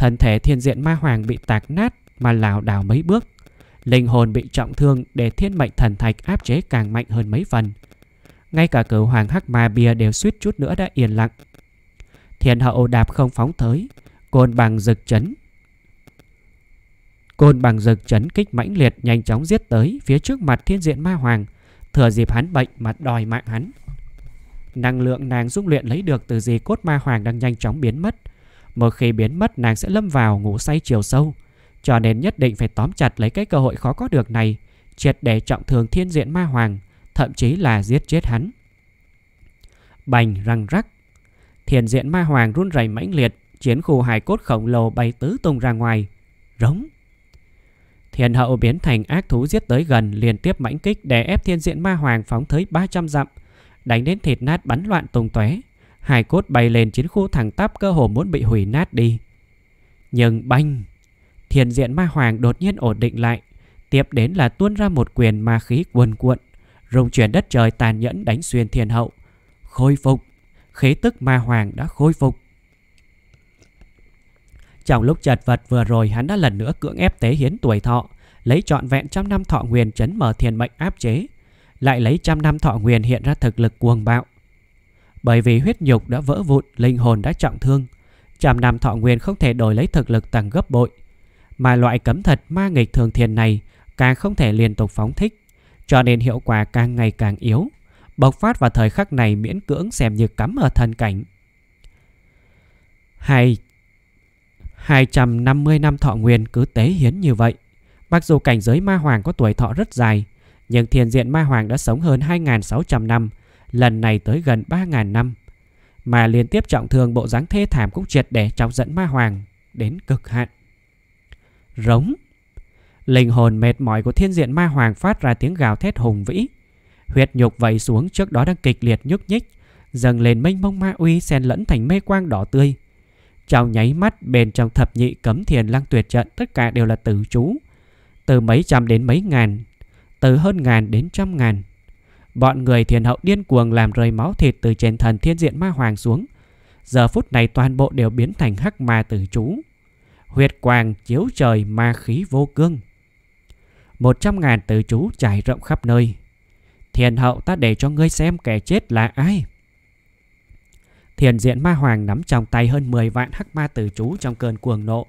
Thân thể thiên diện ma hoàng bị tạc nát mà lảo đảo mấy bước. Linh hồn bị trọng thương để thiên mệnh thần thạch áp chế càng mạnh hơn mấy phần. Ngay cả cửu hoàng hắc ma bia đều suýt chút nữa đã yên lặng. Thiên hậu đạp không phóng tới, côn bằng rực chấn. Côn bằng rực chấn kích mãnh liệt nhanh chóng giết tới phía trước mặt thiên diện ma hoàng, thừa dịp hắn bệnh mà đòi mạng hắn. Năng lượng nàng dung luyện lấy được từ gì cốt ma hoàng đang nhanh chóng biến mất, một khi biến mất nàng sẽ lâm vào ngủ say chiều sâu Cho nên nhất định phải tóm chặt lấy cái cơ hội khó có được này Triệt để trọng thường thiên diện ma hoàng Thậm chí là giết chết hắn Bành răng rắc Thiên diện ma hoàng run rẩy mãnh liệt Chiến khu hài cốt khổng lồ bay tứ tung ra ngoài Rống Thiên hậu biến thành ác thú giết tới gần Liên tiếp mãnh kích để ép thiên diện ma hoàng phóng tới 300 dặm Đánh đến thịt nát bắn loạn tung tóe Hai cốt bay lên chiến khu thẳng tắp cơ hồ muốn bị hủy nát đi. Nhưng banh! Thiền diện ma hoàng đột nhiên ổn định lại. Tiếp đến là tuôn ra một quyền ma khí cuồn cuộn. Rung chuyển đất trời tàn nhẫn đánh xuyên thiên hậu. Khôi phục! Khí tức ma hoàng đã khôi phục. Trong lúc chật vật vừa rồi hắn đã lần nữa cưỡng ép tế hiến tuổi thọ, lấy trọn vẹn trăm năm thọ nguyền chấn mở thiền mệnh áp chế, lại lấy trăm năm thọ nguyền hiện ra thực lực cuồng bạo, bởi vì huyết nhục đã vỡ vụn, linh hồn đã trọng thương, chàm nam thọ nguyên không thể đổi lấy thực lực tăng gấp bội. Mà loại cấm thật ma nghịch thường thiền này càng không thể liên tục phóng thích, cho nên hiệu quả càng ngày càng yếu. Bộc phát vào thời khắc này miễn cưỡng xem như cắm ở thân cảnh. Hai 250 năm thọ nguyên cứ tế hiến như vậy. Mặc dù cảnh giới ma hoàng có tuổi thọ rất dài, nhưng thiền diện ma hoàng đã sống hơn 2.600 năm, lần này tới gần 3.000 năm, mà liên tiếp trọng thương bộ dáng thê thảm cũng triệt để trong dẫn ma hoàng đến cực hạn. Rống Linh hồn mệt mỏi của thiên diện ma hoàng phát ra tiếng gào thét hùng vĩ. Huyệt nhục vẩy xuống trước đó đang kịch liệt nhúc nhích, dâng lên mênh mông ma uy xen lẫn thành mê quang đỏ tươi. Trong nháy mắt bên trong thập nhị cấm thiền lăng tuyệt trận tất cả đều là tử chú. Từ mấy trăm đến mấy ngàn, từ hơn ngàn đến trăm ngàn, Bọn người thiền hậu điên cuồng làm rơi máu thịt từ trên thần thiên diện ma hoàng xuống. Giờ phút này toàn bộ đều biến thành hắc ma tử chú. Huyệt quàng chiếu trời ma khí vô cương. Một trăm ngàn tử chú trải rộng khắp nơi. Thiền hậu ta để cho ngươi xem kẻ chết là ai. Thiền diện ma hoàng nắm trong tay hơn 10 vạn hắc ma tử chú trong cơn cuồng nộ.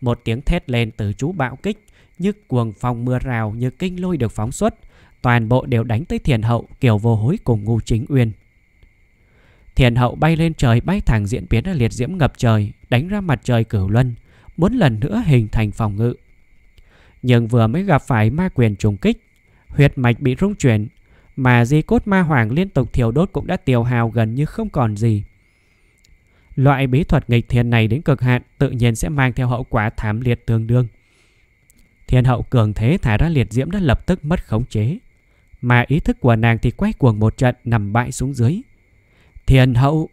Một tiếng thét lên tử chú bạo kích, như cuồng phong mưa rào như kinh lôi được phóng xuất toàn bộ đều đánh tới thiền hậu kiểu vô hối cùng ngu chính uyên. Thiền hậu bay lên trời bay thẳng diễn biến ra liệt diễm ngập trời, đánh ra mặt trời cửu luân, bốn lần nữa hình thành phòng ngự. Nhưng vừa mới gặp phải ma quyền trùng kích, huyệt mạch bị rung chuyển, mà di cốt ma hoàng liên tục thiêu đốt cũng đã tiêu hào gần như không còn gì. Loại bí thuật nghịch thiên này đến cực hạn tự nhiên sẽ mang theo hậu quả thảm liệt tương đương. Thiên hậu cường thế thả ra liệt diễm đã lập tức mất khống chế. Mà ý thức của nàng thì quay cuồng một trận nằm bãi xuống dưới. Thiền hậu!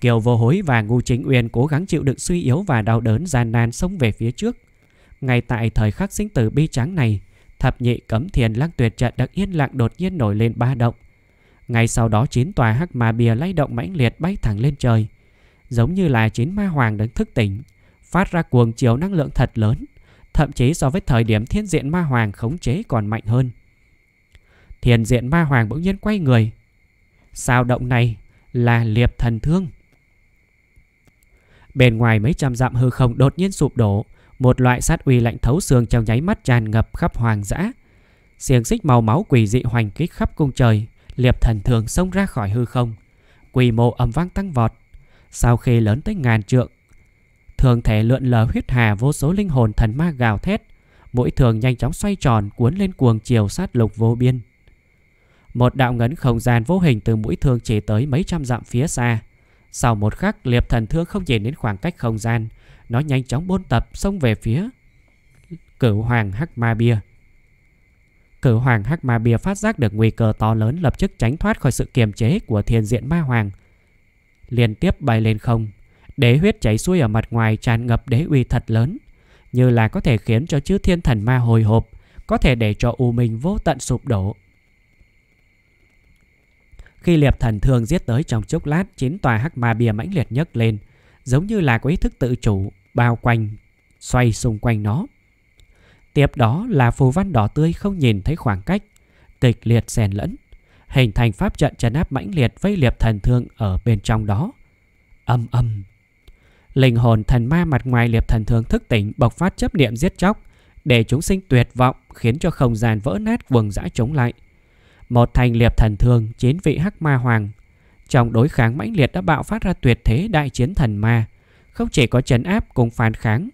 Kiều vô hối và ngu chính uyên cố gắng chịu đựng suy yếu và đau đớn gian nan sống về phía trước. Ngay tại thời khắc sinh tử bi tráng này, thập nhị cấm thiền lăng tuyệt trận đã yên lặng đột nhiên nổi lên ba động. Ngay sau đó chín tòa hắc ma bìa lay động mãnh liệt bay thẳng lên trời. Giống như là chín ma hoàng đang thức tỉnh, phát ra cuồng chiều năng lượng thật lớn, thậm chí so với thời điểm thiên diện ma hoàng khống chế còn mạnh hơn. Hiền diện ma hoàng bỗng nhiên quay người Sao động này là liệp thần thương Bên ngoài mấy trăm dặm hư không đột nhiên sụp đổ Một loại sát uy lạnh thấu xương trong nháy mắt tràn ngập khắp hoàng dã Xiềng xích màu máu quỷ dị hoành kích khắp cung trời Liệp thần thường xông ra khỏi hư không Quy mô âm vang tăng vọt Sau khi lớn tới ngàn trượng Thường thể lượn lờ huyết hà vô số linh hồn thần ma gào thét Mỗi thường nhanh chóng xoay tròn cuốn lên cuồng chiều sát lục vô biên một đạo ngấn không gian vô hình từ mũi thương chỉ tới mấy trăm dặm phía xa. Sau một khắc, liệp thần thương không nhìn đến khoảng cách không gian. Nó nhanh chóng buôn tập xông về phía cửu hoàng hắc ma bia. Cửu hoàng hắc ma bia phát giác được nguy cơ to lớn lập tức tránh thoát khỏi sự kiềm chế của thiên diện ma hoàng. Liên tiếp bay lên không, đế huyết chảy xuôi ở mặt ngoài tràn ngập đế uy thật lớn, như là có thể khiến cho chư thiên thần ma hồi hộp, có thể để cho u minh vô tận sụp đổ. Khi liệp thần thường giết tới trong chốc lát, chín tòa hắc ma bìa mãnh liệt nhấc lên, giống như là có ý thức tự chủ, bao quanh, xoay xung quanh nó. Tiếp đó là phù văn đỏ tươi không nhìn thấy khoảng cách, kịch liệt xèn lẫn, hình thành pháp trận trấn áp mãnh liệt vây liệp thần thương ở bên trong đó. Âm âm. Linh hồn thần ma mặt ngoài liệp thần thương thức tỉnh bộc phát chấp niệm giết chóc, để chúng sinh tuyệt vọng khiến cho không gian vỡ nát quần dã chống lại. Một thành liệp thần thương chín vị Hắc Ma Hoàng. Trong đối kháng mãnh liệt đã bạo phát ra tuyệt thế đại chiến thần ma, không chỉ có trấn áp cùng phản kháng,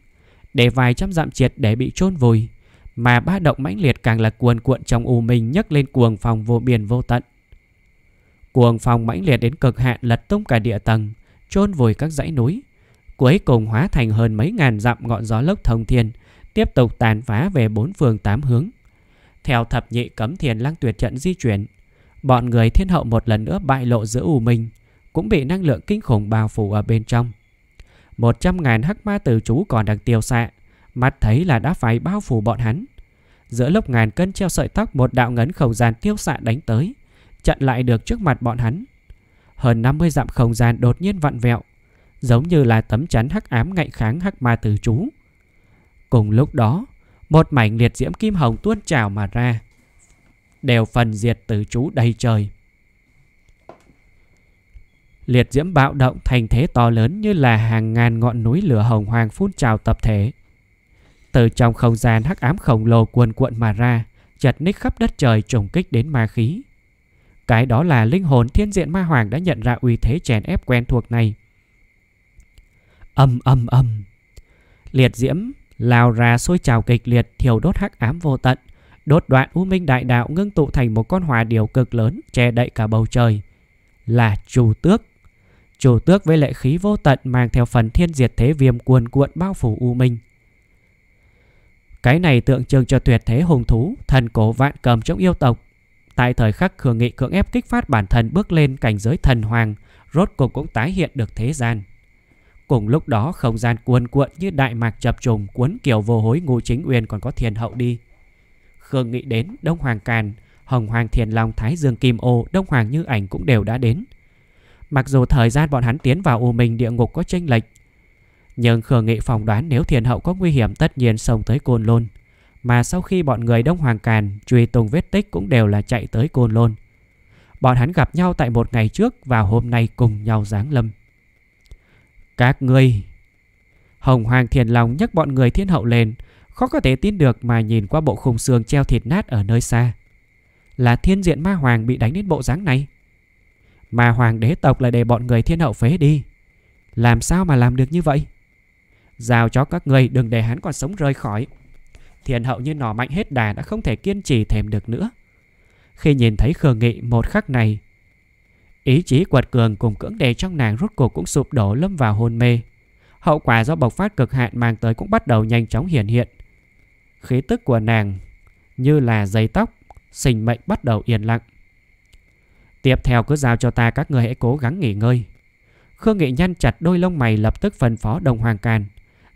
để vài trăm dặm triệt để bị chôn vùi, mà ba động mãnh liệt càng là cuồn cuộn trong u minh nhấc lên cuồng phòng vô biên vô tận. Cuồng phòng mãnh liệt đến cực hạn lật tung cả địa tầng, chôn vùi các dãy núi, cuối cùng hóa thành hơn mấy ngàn dặm ngọn gió lốc thông thiên, tiếp tục tàn phá về bốn phương tám hướng. Theo thập nhị cấm thiền lăng tuyệt trận di chuyển, bọn người thiên hậu một lần nữa bại lộ giữa ù mình, cũng bị năng lượng kinh khủng bao phủ ở bên trong. Một trăm ngàn hắc ma tử chú còn đang tiêu xạ, mắt thấy là đã phải bao phủ bọn hắn. Giữa lúc ngàn cân treo sợi tóc một đạo ngấn không gian tiêu xạ đánh tới, chặn lại được trước mặt bọn hắn. Hơn 50 dặm không gian đột nhiên vặn vẹo, giống như là tấm chắn hắc ám ngạnh kháng hắc ma tử chú. Cùng lúc đó, một mảnh liệt diễm kim hồng tuôn trào mà ra Đều phần diệt tử chú đầy trời Liệt diễm bạo động thành thế to lớn như là hàng ngàn ngọn núi lửa hồng hoàng phun trào tập thể Từ trong không gian hắc ám khổng lồ cuồn cuộn mà ra Chật ních khắp đất trời trùng kích đến ma khí Cái đó là linh hồn thiên diện ma hoàng đã nhận ra uy thế chèn ép quen thuộc này Âm âm âm Liệt diễm lao ra sôi trào kịch liệt thiêu đốt hắc ám vô tận, đốt đoạn u minh đại đạo ngưng tụ thành một con hòa điều cực lớn che đậy cả bầu trời, là chủ tước. Chủ tước với lệ khí vô tận mang theo phần thiên diệt thế viêm cuồn cuộn bao phủ u minh. Cái này tượng trưng cho tuyệt thế hùng thú, thần cổ vạn cầm chống yêu tộc. Tại thời khắc Khương Nghị cưỡng ép kích phát bản thân bước lên cảnh giới thần hoàng, rốt cuộc cũng tái hiện được thế gian. Cùng lúc đó không gian cuồn cuộn như đại mạc chập trùng cuốn kiểu vô hối ngô chính uyên còn có thiền hậu đi. Khương nghĩ đến Đông Hoàng Càn, Hồng Hoàng Thiền Long, Thái Dương Kim Ô, Đông Hoàng Như Ảnh cũng đều đã đến. Mặc dù thời gian bọn hắn tiến vào u minh địa ngục có chênh lệch, nhưng Khương Nghị phỏng đoán nếu thiền hậu có nguy hiểm tất nhiên xông tới Côn Lôn. Mà sau khi bọn người Đông Hoàng Càn truy tung vết tích cũng đều là chạy tới Côn Lôn. Bọn hắn gặp nhau tại một ngày trước và hôm nay cùng nhau giáng lâm. Các ngươi Hồng Hoàng Thiền Long nhấc bọn người thiên hậu lên Khó có thể tin được mà nhìn qua bộ khung xương treo thịt nát ở nơi xa Là thiên diện ma hoàng bị đánh đến bộ dáng này Mà hoàng đế tộc lại để bọn người thiên hậu phế đi Làm sao mà làm được như vậy Giao cho các người đừng để hắn còn sống rơi khỏi thiên hậu như nỏ mạnh hết đà đã không thể kiên trì thèm được nữa Khi nhìn thấy khờ Nghị một khắc này Ý chí quật cường cùng cưỡng đề trong nàng rốt cuộc cũng sụp đổ lâm vào hôn mê. Hậu quả do bộc phát cực hạn mang tới cũng bắt đầu nhanh chóng hiện hiện. Khí tức của nàng như là dây tóc, sinh mệnh bắt đầu yên lặng. Tiếp theo cứ giao cho ta các người hãy cố gắng nghỉ ngơi. Khương Nghị nhăn chặt đôi lông mày lập tức phân phó đồng hoàng càn.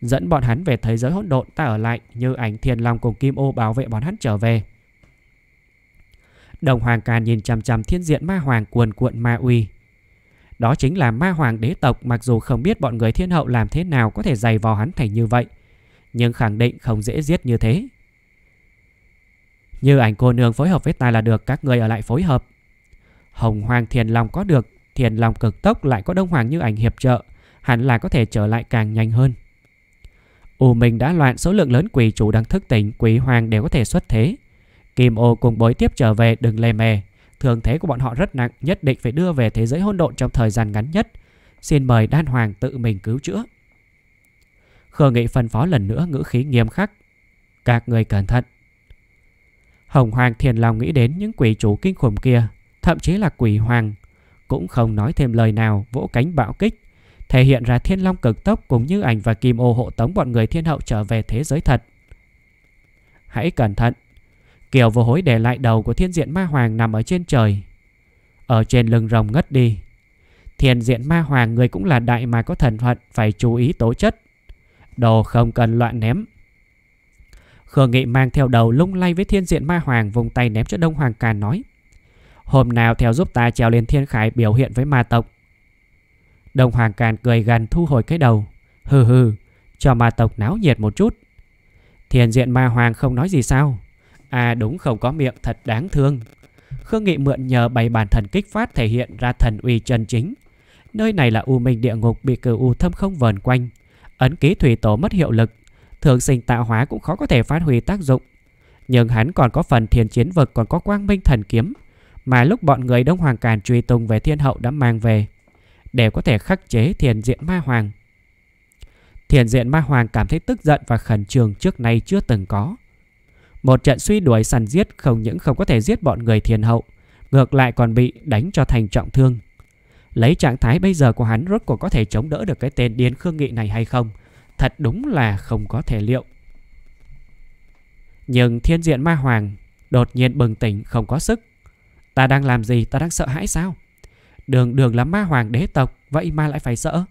Dẫn bọn hắn về thế giới hỗn độn ta ở lại như ảnh thiên long cùng kim ô bảo vệ bọn hắn trở về. Đồng Hoàng Càn nhìn chằm chằm thiên diện ma hoàng cuồn cuộn ma uy. Đó chính là ma hoàng đế tộc mặc dù không biết bọn người thiên hậu làm thế nào có thể dày vò hắn thành như vậy. Nhưng khẳng định không dễ giết như thế. Như ảnh cô nương phối hợp với ta là được các người ở lại phối hợp. Hồng Hoàng Thiền lòng có được, Thiền lòng cực tốc lại có Đông Hoàng như ảnh hiệp trợ. Hẳn là có thể trở lại càng nhanh hơn. U mình đã loạn số lượng lớn quỷ chủ đang thức tỉnh, quỷ hoàng đều có thể xuất thế. Kim ô cùng bối tiếp trở về đừng lề mề. Thường thế của bọn họ rất nặng, nhất định phải đưa về thế giới hôn độn trong thời gian ngắn nhất. Xin mời đan hoàng tự mình cứu chữa. Khờ Nghị phân phó lần nữa ngữ khí nghiêm khắc. Các người cẩn thận. Hồng Hoàng thiền lòng nghĩ đến những quỷ chủ kinh khủng kia, thậm chí là quỷ hoàng. Cũng không nói thêm lời nào, vỗ cánh bạo kích. Thể hiện ra thiên long cực tốc cùng như ảnh và kim ô hộ tống bọn người thiên hậu trở về thế giới thật. Hãy cẩn thận, Kiều vô hối để lại đầu của thiên diện ma hoàng nằm ở trên trời Ở trên lưng rồng ngất đi Thiên diện ma hoàng người cũng là đại mà có thần thuận Phải chú ý tố chất Đồ không cần loạn ném Khương Nghị mang theo đầu lung lay với thiên diện ma hoàng Vùng tay ném cho Đông Hoàng Càn nói Hôm nào theo giúp ta trèo lên thiên khải biểu hiện với ma tộc Đông Hoàng Càn cười gần thu hồi cái đầu Hừ hừ Cho ma tộc náo nhiệt một chút Thiên diện ma hoàng không nói gì sao À đúng không có miệng thật đáng thương Khương Nghị mượn nhờ bày bàn thần kích phát thể hiện ra thần uy chân chính Nơi này là u minh địa ngục bị cửu u thâm không vờn quanh Ấn ký thủy tổ mất hiệu lực Thường sinh tạo hóa cũng khó có thể phát huy tác dụng Nhưng hắn còn có phần thiên chiến vực còn có quang minh thần kiếm Mà lúc bọn người Đông Hoàng Càn truy tùng về thiên hậu đã mang về Để có thể khắc chế thiền diện ma hoàng Thiền diện ma hoàng cảm thấy tức giận và khẩn trương trước nay chưa từng có một trận suy đuổi săn giết không những không có thể giết bọn người thiền hậu, ngược lại còn bị đánh cho thành trọng thương. Lấy trạng thái bây giờ của hắn rốt cuộc có thể chống đỡ được cái tên điên khương nghị này hay không, thật đúng là không có thể liệu. Nhưng thiên diện ma hoàng đột nhiên bừng tỉnh không có sức. Ta đang làm gì ta đang sợ hãi sao? Đường đường là ma hoàng đế tộc, vậy ma lại phải sợ.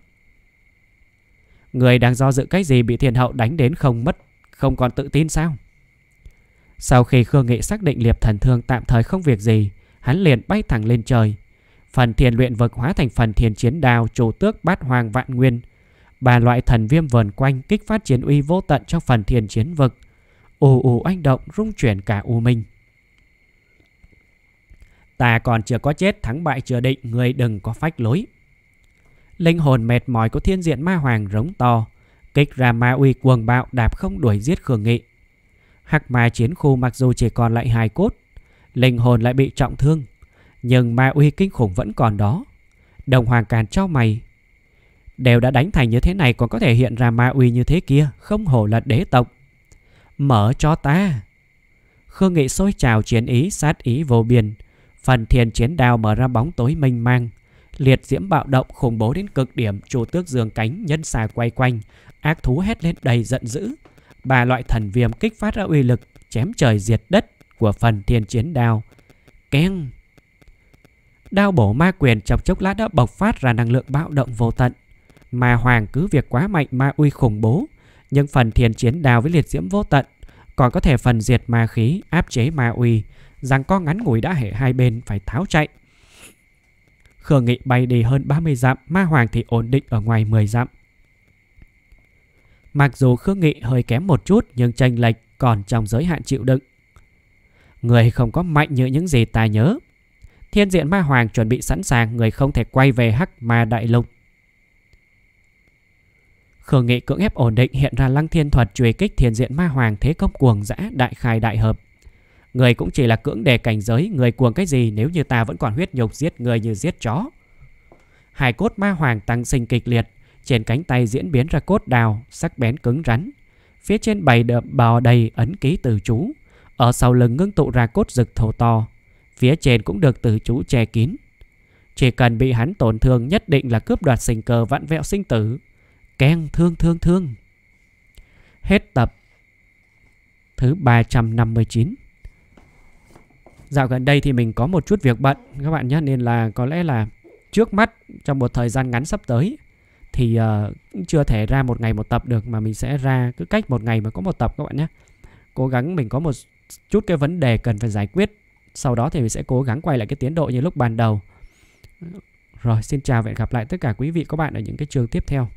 Người đang do dự cái gì bị thiền hậu đánh đến không mất, không còn tự tin sao? Sau khi Khương Nghị xác định liệp thần thương tạm thời không việc gì, hắn liền bay thẳng lên trời. Phần thiền luyện vực hóa thành phần thiền chiến đao chủ tước bát hoàng vạn nguyên. Ba loại thần viêm vờn quanh kích phát chiến uy vô tận trong phần thiền chiến vực. Ù ù anh động rung chuyển cả U Minh. Ta còn chưa có chết thắng bại chưa định Người đừng có phách lối Linh hồn mệt mỏi của thiên diện ma hoàng rống to Kích ra ma uy cuồng bạo đạp không đuổi giết Khương Nghị Hắc ma chiến khu mặc dù chỉ còn lại hai cốt, linh hồn lại bị trọng thương, nhưng ma uy kinh khủng vẫn còn đó. Đồng hoàng càn cho mày. Đều đã đánh thành như thế này còn có thể hiện ra ma uy như thế kia, không hổ là đế tộc. Mở cho ta. Khương Nghị sôi trào chiến ý, sát ý vô biên. Phần thiền chiến đao mở ra bóng tối mênh mang. Liệt diễm bạo động khủng bố đến cực điểm, chủ tước dường cánh, nhân xà quay quanh. Ác thú hét lên đầy giận dữ, ba loại thần viêm kích phát ra uy lực chém trời diệt đất của phần thiên chiến đao. Keng! Đao bổ ma quyền trong chốc lát đã bộc phát ra năng lượng bạo động vô tận. Ma hoàng cứ việc quá mạnh ma uy khủng bố, nhưng phần thiên chiến đao với liệt diễm vô tận còn có thể phần diệt ma khí, áp chế ma uy, rằng con ngắn ngủi đã hệ hai bên phải tháo chạy. Khương Nghị bay đi hơn 30 dặm, ma hoàng thì ổn định ở ngoài 10 dặm. Mặc dù Khương Nghị hơi kém một chút nhưng tranh lệch còn trong giới hạn chịu đựng. Người không có mạnh như những gì ta nhớ. Thiên diện ma hoàng chuẩn bị sẵn sàng người không thể quay về hắc ma đại lục. Khương Nghị cưỡng ép ổn định hiện ra lăng thiên thuật truy kích thiên diện ma hoàng thế công cuồng dã đại khai đại hợp. Người cũng chỉ là cưỡng đề cảnh giới người cuồng cái gì nếu như ta vẫn còn huyết nhục giết người như giết chó. Hải cốt ma hoàng tăng sinh kịch liệt, trên cánh tay diễn biến ra cốt đào, sắc bén cứng rắn. Phía trên bày đợm bò đầy ấn ký từ chú. Ở sau lưng ngưng tụ ra cốt rực thô to. Phía trên cũng được từ chú che kín. Chỉ cần bị hắn tổn thương nhất định là cướp đoạt sinh cơ vặn vẹo sinh tử. Keng thương thương thương. Hết tập thứ 359. Dạo gần đây thì mình có một chút việc bận các bạn nhé. Nên là có lẽ là trước mắt trong một thời gian ngắn sắp tới thì uh, chưa thể ra một ngày một tập được mà mình sẽ ra cứ cách một ngày mà có một tập các bạn nhé cố gắng mình có một chút cái vấn đề cần phải giải quyết sau đó thì mình sẽ cố gắng quay lại cái tiến độ như lúc ban đầu rồi xin chào và hẹn gặp lại tất cả quý vị các bạn ở những cái trường tiếp theo